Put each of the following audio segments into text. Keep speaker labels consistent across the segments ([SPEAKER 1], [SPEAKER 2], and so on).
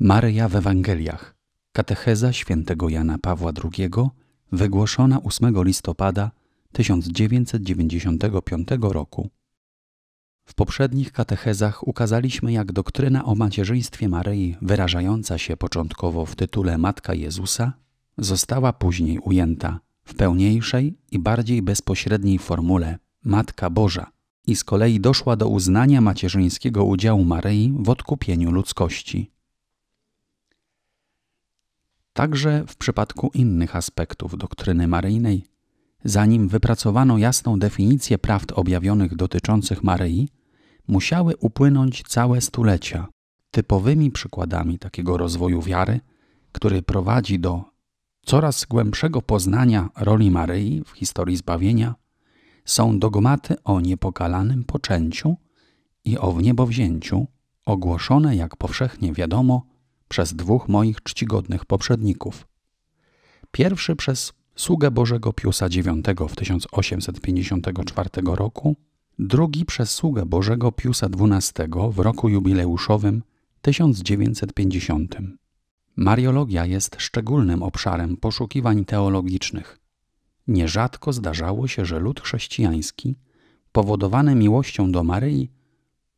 [SPEAKER 1] Maryja w Ewangeliach. Katecheza świętego Jana Pawła II, wygłoszona 8 listopada 1995 roku. W poprzednich katechezach ukazaliśmy, jak doktryna o macierzyństwie Maryi, wyrażająca się początkowo w tytule Matka Jezusa, została później ujęta w pełniejszej i bardziej bezpośredniej formule Matka Boża i z kolei doszła do uznania macierzyńskiego udziału Maryi w odkupieniu ludzkości. Także w przypadku innych aspektów doktryny maryjnej, zanim wypracowano jasną definicję prawd objawionych dotyczących Maryi, musiały upłynąć całe stulecia. Typowymi przykładami takiego rozwoju wiary, który prowadzi do coraz głębszego poznania roli Maryi w historii zbawienia, są dogmaty o niepokalanym poczęciu i o wniebowzięciu, ogłoszone, jak powszechnie wiadomo, przez dwóch moich czcigodnych poprzedników. Pierwszy przez sługę Bożego Piusa IX w 1854 roku, drugi przez sługę Bożego Piusa XII w roku jubileuszowym 1950. Mariologia jest szczególnym obszarem poszukiwań teologicznych. Nierzadko zdarzało się, że lud chrześcijański, powodowany miłością do Maryi,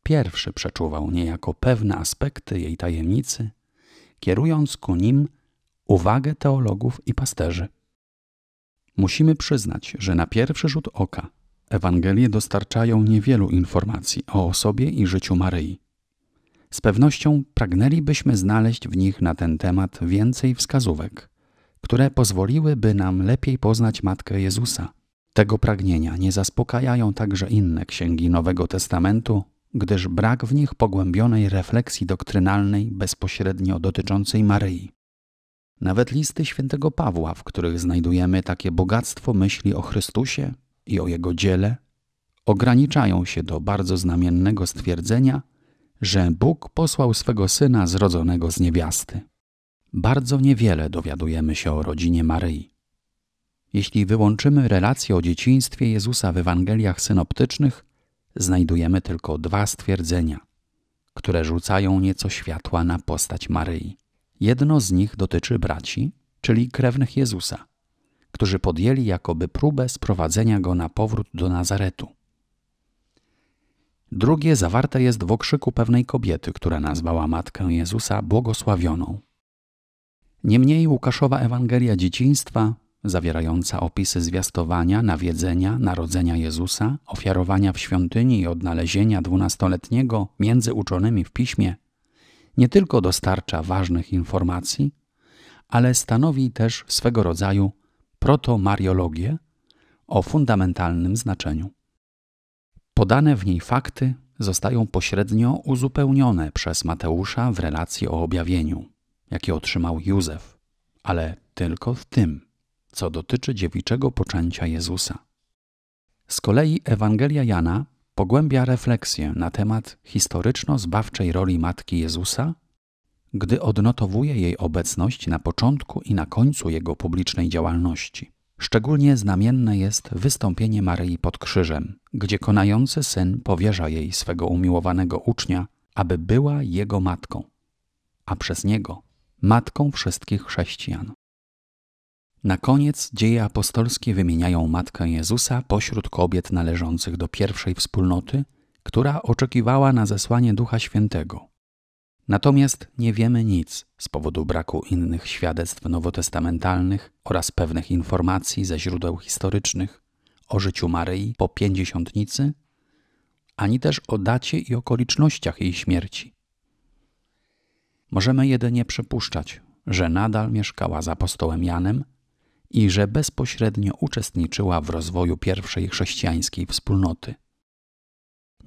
[SPEAKER 1] pierwszy przeczuwał niejako pewne aspekty jej tajemnicy kierując ku nim uwagę teologów i pasterzy. Musimy przyznać, że na pierwszy rzut oka Ewangelie dostarczają niewielu informacji o osobie i życiu Maryi. Z pewnością pragnęlibyśmy znaleźć w nich na ten temat więcej wskazówek, które pozwoliłyby nam lepiej poznać Matkę Jezusa. Tego pragnienia nie zaspokajają także inne księgi Nowego Testamentu gdyż brak w nich pogłębionej refleksji doktrynalnej bezpośrednio dotyczącej Maryi. Nawet listy świętego Pawła, w których znajdujemy takie bogactwo myśli o Chrystusie i o Jego dziele, ograniczają się do bardzo znamiennego stwierdzenia, że Bóg posłał swego syna zrodzonego z niewiasty. Bardzo niewiele dowiadujemy się o rodzinie Maryi. Jeśli wyłączymy relacje o dzieciństwie Jezusa w Ewangeliach synoptycznych, znajdujemy tylko dwa stwierdzenia, które rzucają nieco światła na postać Maryi. Jedno z nich dotyczy braci, czyli krewnych Jezusa, którzy podjęli jakoby próbę sprowadzenia go na powrót do Nazaretu. Drugie zawarte jest w okrzyku pewnej kobiety, która nazwała matkę Jezusa błogosławioną. Niemniej Łukaszowa Ewangelia Dzieciństwa zawierająca opisy zwiastowania, nawiedzenia, narodzenia Jezusa, ofiarowania w świątyni i odnalezienia dwunastoletniego między uczonymi w piśmie, nie tylko dostarcza ważnych informacji, ale stanowi też swego rodzaju proto-mariologię o fundamentalnym znaczeniu. Podane w niej fakty zostają pośrednio uzupełnione przez Mateusza w relacji o objawieniu, jakie otrzymał Józef, ale tylko w tym co dotyczy dziewiczego poczęcia Jezusa. Z kolei Ewangelia Jana pogłębia refleksję na temat historyczno-zbawczej roli Matki Jezusa, gdy odnotowuje jej obecność na początku i na końcu jego publicznej działalności. Szczególnie znamienne jest wystąpienie Maryi pod krzyżem, gdzie konający syn powierza jej swego umiłowanego ucznia, aby była jego matką, a przez niego matką wszystkich chrześcijan. Na koniec dzieje apostolskie wymieniają matkę Jezusa pośród kobiet należących do pierwszej wspólnoty, która oczekiwała na zesłanie Ducha Świętego. Natomiast nie wiemy nic z powodu braku innych świadectw nowotestamentalnych oraz pewnych informacji ze źródeł historycznych o życiu Maryi po pięćdziesiątnicy, ani też o dacie i okolicznościach jej śmierci. Możemy jedynie przypuszczać, że nadal mieszkała z apostołem Janem i że bezpośrednio uczestniczyła w rozwoju pierwszej chrześcijańskiej wspólnoty.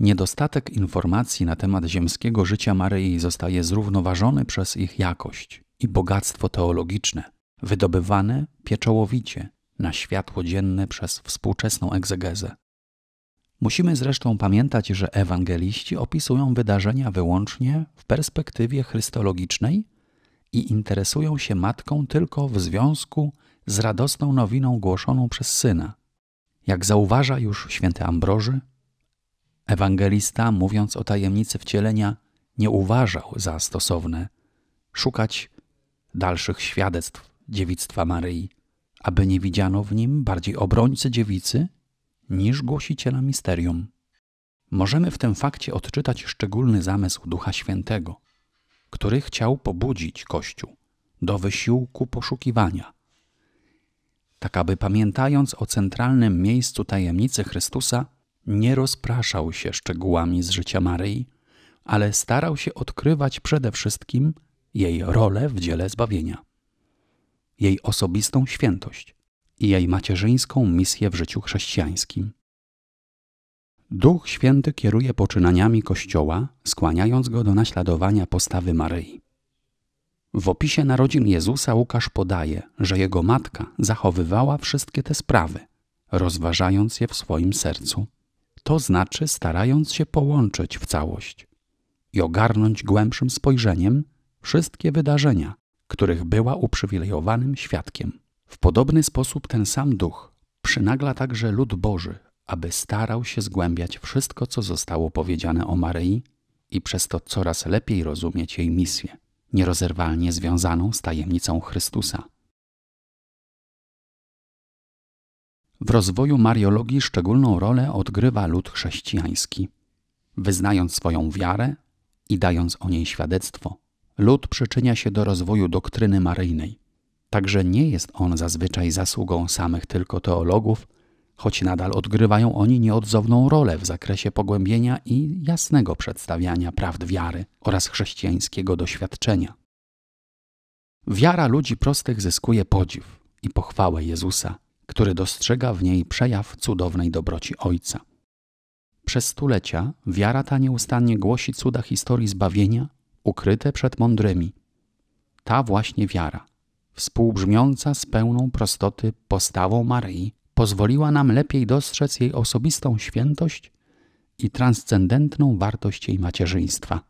[SPEAKER 1] Niedostatek informacji na temat ziemskiego życia Maryi zostaje zrównoważony przez ich jakość i bogactwo teologiczne, wydobywane pieczołowicie na światło dzienne przez współczesną egzegezę. Musimy zresztą pamiętać, że ewangeliści opisują wydarzenia wyłącznie w perspektywie chrystologicznej i interesują się matką tylko w związku z radosną nowiną głoszoną przez syna. Jak zauważa już święty Ambroży, ewangelista, mówiąc o tajemnicy wcielenia, nie uważał za stosowne szukać dalszych świadectw dziewictwa Maryi, aby nie widziano w nim bardziej obrońcy dziewicy niż głosiciela misterium. Możemy w tym fakcie odczytać szczególny zamysł Ducha Świętego, który chciał pobudzić Kościół do wysiłku poszukiwania tak aby pamiętając o centralnym miejscu tajemnicy Chrystusa, nie rozpraszał się szczegółami z życia Maryi, ale starał się odkrywać przede wszystkim jej rolę w dziele zbawienia, jej osobistą świętość i jej macierzyńską misję w życiu chrześcijańskim. Duch Święty kieruje poczynaniami Kościoła, skłaniając go do naśladowania postawy Maryi. W opisie narodzin Jezusa Łukasz podaje, że jego matka zachowywała wszystkie te sprawy, rozważając je w swoim sercu, to znaczy starając się połączyć w całość i ogarnąć głębszym spojrzeniem wszystkie wydarzenia, których była uprzywilejowanym świadkiem. W podobny sposób ten sam duch przynagla także lud Boży, aby starał się zgłębiać wszystko, co zostało powiedziane o Maryi i przez to coraz lepiej rozumieć jej misję nierozerwalnie związaną z tajemnicą Chrystusa. W rozwoju mariologii szczególną rolę odgrywa lud chrześcijański. Wyznając swoją wiarę i dając o niej świadectwo, lud przyczynia się do rozwoju doktryny maryjnej. Także nie jest on zazwyczaj zasługą samych tylko teologów choć nadal odgrywają oni nieodzowną rolę w zakresie pogłębienia i jasnego przedstawiania prawd wiary oraz chrześcijańskiego doświadczenia. Wiara ludzi prostych zyskuje podziw i pochwałę Jezusa, który dostrzega w niej przejaw cudownej dobroci Ojca. Przez stulecia wiara ta nieustannie głosi cuda historii zbawienia, ukryte przed mądrymi. Ta właśnie wiara, współbrzmiąca z pełną prostoty postawą Maryi, pozwoliła nam lepiej dostrzec jej osobistą świętość i transcendentną wartość jej macierzyństwa.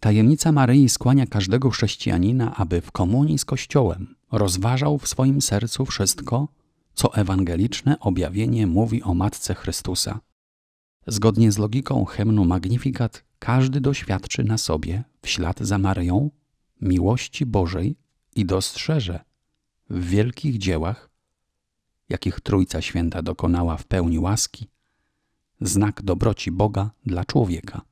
[SPEAKER 1] Tajemnica Maryi skłania każdego chrześcijanina, aby w komunii z Kościołem rozważał w swoim sercu wszystko, co ewangeliczne objawienie mówi o Matce Chrystusa. Zgodnie z logiką hymnu Magnifikat, każdy doświadczy na sobie, w ślad za Maryją, miłości Bożej i dostrzeże w wielkich dziełach jakich Trójca Święta dokonała w pełni łaski, znak dobroci Boga dla człowieka.